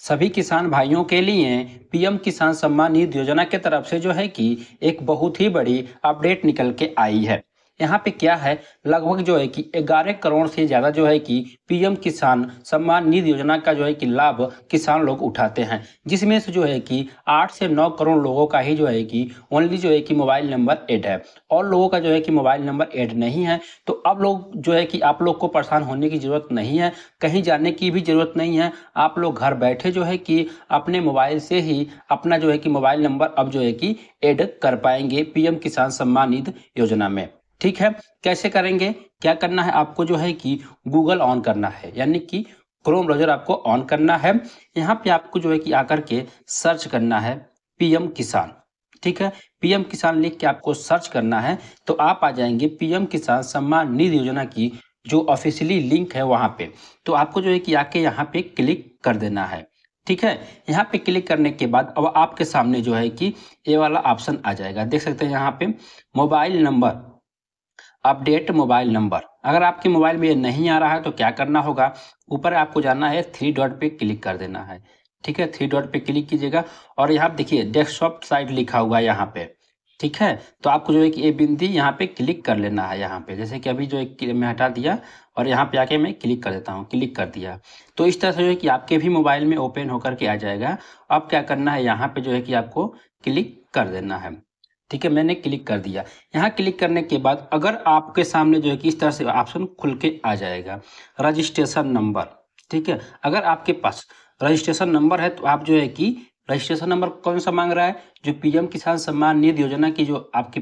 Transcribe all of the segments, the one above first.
सभी किसान भाइयों के लिए पीएम किसान सम्मान निधि योजना के तरफ से जो है कि एक बहुत ही बड़ी अपडेट निकल के आई है यहाँ पे क्या है लगभग जो है कि ग्यारह करोड़ से ज़्यादा जो है कि पीएम किसान सम्मान निधि योजना का जो है कि लाभ किसान लोग उठाते हैं जिसमें से जो है कि आठ से नौ करोड़ लोगों का ही जो है कि ओनली जो है कि मोबाइल नंबर एड है और लोगों का जो है कि मोबाइल नंबर एड नहीं है तो अब लोग जो है कि आप लोग को परेशान होने की ज़रूरत नहीं है कहीं जाने की भी ज़रूरत नहीं है आप लोग घर बैठे जो है कि अपने मोबाइल से ही अपना जो है कि मोबाइल नंबर अब जो है कि एड कर पाएंगे पीएम किसान सम्मान निधि योजना में ठीक है कैसे करेंगे क्या करना है आपको जो है कि गूगल ऑन करना है यानी कि क्रोम ब्राउजर आपको ऑन करना है यहाँ पे आपको जो है कि आकर के सर्च करना है पीएम किसान ठीक है पीएम किसान लिख के आपको सर्च करना है तो आप आ जाएंगे पीएम किसान सम्मान निधि योजना की जो ऑफिशियली लिंक है वहाँ पे तो आपको जो है कि आके यहाँ पे क्लिक कर देना है ठीक है यहाँ पे क्लिक करने के बाद अब आपके सामने जो है कि ये वाला ऑप्शन आ जाएगा देख सकते हैं यहाँ पे mobile number update mobile number अगर आपके मोबाइल में ये नहीं आ रहा है तो क्या करना होगा ऊपर आपको जाना है थ्री डॉट पे क्लिक कर देना है ठीक है थ्री डॉट पे क्लिक कीजिएगा और यहाँ देखिए डेस्कटॉप साइट लिखा हुआ है यहाँ पे ठीक है तो आपको जो है कि ये बिंदी यहाँ पे क्लिक कर लेना है यहाँ पे जैसे कि अभी जो है मैं हटा दिया और यहाँ पे आके मैं क्लिक कर देता हूँ क्लिक कर दिया तो इस तरह से जो है कि आपके भी मोबाइल में ओपन होकर के आ जाएगा अब क्या करना है यहाँ पे जो है कि आपको क्लिक कर देना है ठीक है मैंने क्लिक कर दिया यहाँ क्लिक करने के बाद अगर आपके सामने जो है कि इस तरह से ऑप्शन खुल के आ जाएगा रजिस्ट्रेशन नंबर ठीक है अगर आपके पास रजिस्ट्रेशन नंबर है तो आप जो है कि रजिस्ट्रेशन नंबर कौन सा मांग रहा है जो पीएम किसान सम्मान निधि योजना की जो आपकी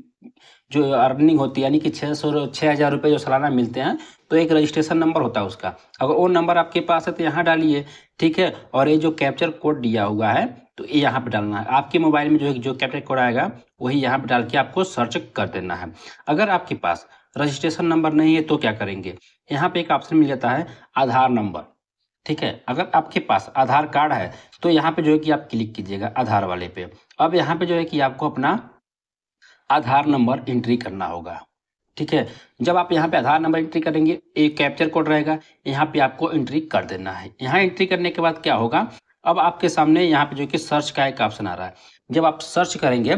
जो अर्निंग होती है यानी कि छः सौ छः हज़ार रुपये जो सालाना मिलते हैं तो एक रजिस्ट्रेशन नंबर होता है उसका अगर वो नंबर आपके पास है तो यहाँ डालिए ठीक है और ये जो कैप्चर कोड दिया हुआ है तो ये यहाँ पे डालना है आपके मोबाइल में जो है जो कैप्चर कोड आएगा वही यहाँ पे डाल के आपको सर्च कर देना है अगर आपके पास रजिस्ट्रेशन नंबर नहीं है तो क्या करेंगे यहाँ पे एक ऑप्शन मिल जाता है आधार नंबर ठीक है अगर आपके पास आधार कार्ड है तो यहाँ पे जो है कि आप क्लिक कीजिएगा आधार वाले पे अब यहाँ पे जो है कि आपको अपना आधार नंबर एंट्री करना होगा ठीक है जब आप यहाँ पे आधार नंबर एंट्री करेंगे एक कैप्चर कोड रहेगा यहाँ पे आपको एंट्री कर देना है यहाँ एंट्री करने के बाद क्या होगा अब आपके सामने यहाँ पे जो कि सर्च का एक ऑप्शन आ रहा है जब आप सर्च करेंगे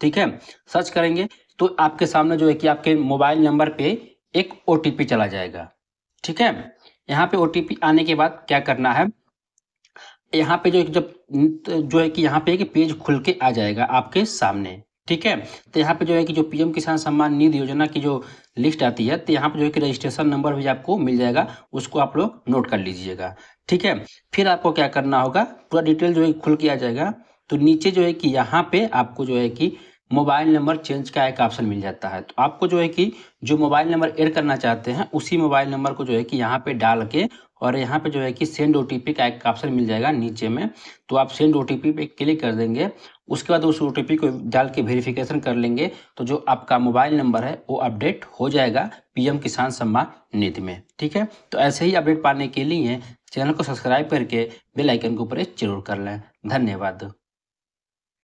ठीक है सर्च करेंगे तो आपके सामने जो है कि आपके मोबाइल नंबर पे एक ओ चला जाएगा ठीक है यहाँ पे ओ आने के बाद क्या करना है यहाँ पे जो जब जो है कि यहाँ पे एक पेज खुल के आ जाएगा आपके सामने ठीक है तो यहाँ पे जो है कि जो पीएम किसान सम्मान निधि योजना की जो लिस्ट आती है तो यहाँ पे जो है कि रजिस्ट्रेशन नंबर भी आपको मिल जाएगा उसको आप लोग नोट कर लीजिएगा ठीक है फिर आपको क्या करना होगा पूरा डिटेल जो है खुल किया जाएगा तो नीचे जो है कि यहाँ पे आपको जो है कि मोबाइल नंबर चेंज का एक ऑप्शन मिल जाता है तो आपको जो है कि जो मोबाइल नंबर एड करना चाहते हैं उसी मोबाइल नंबर को जो है कि यहाँ पे डाल के और यहाँ पे जो है कि सेंड ओ टी का एक ऑप्शन मिल जाएगा नीचे में तो आप सेंड ओ टी पे क्लिक कर देंगे उसके बाद उस ओ को डाल के वेरिफिकेशन कर लेंगे तो जो आपका मोबाइल नंबर है वो अपडेट हो जाएगा पीएम किसान सम्मान निधि में ठीक है तो ऐसे ही अपडेट पाने के लिए चैनल को सब्सक्राइब करके बेलाइकन को के ऊपर जरूर कर लें धन्यवाद